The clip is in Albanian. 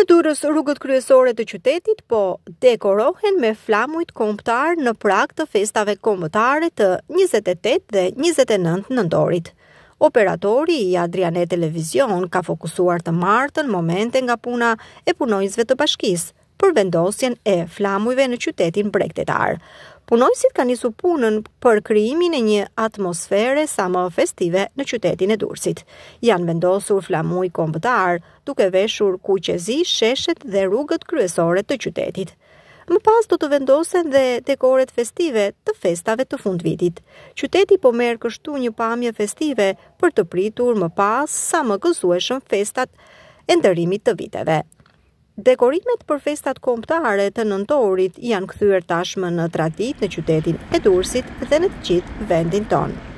Në durës rrugët kryesore të qytetit po dekorohen me flamujt komptar në prak të festave kombëtare të 28 dhe 29 nëndorit. Operatori i Adriane Televizion ka fokusuar të martën momente nga puna e punojnësve të bashkisë, për vendosjen e flamujve në qytetin bregtetar. Punojësit ka njësu punën për kryimin e një atmosfere sa më festive në qytetin e dursit. Janë vendosur flamuj kombëtar duke veshur ku që zi sheshet dhe rrugët kryesore të qytetit. Më pas do të vendosen dhe dekoret festive të festave të fund vitit. Qyteti po merë kështu një pamje festive për të pritur më pas sa më gëzueshëm festat e ndërimit të viteve. Dekorimet për festat kombëtare të nëntorit janë kthyer tashmë në traditë në qytetin e Durrësit dhe në të gjithë vendin tonë.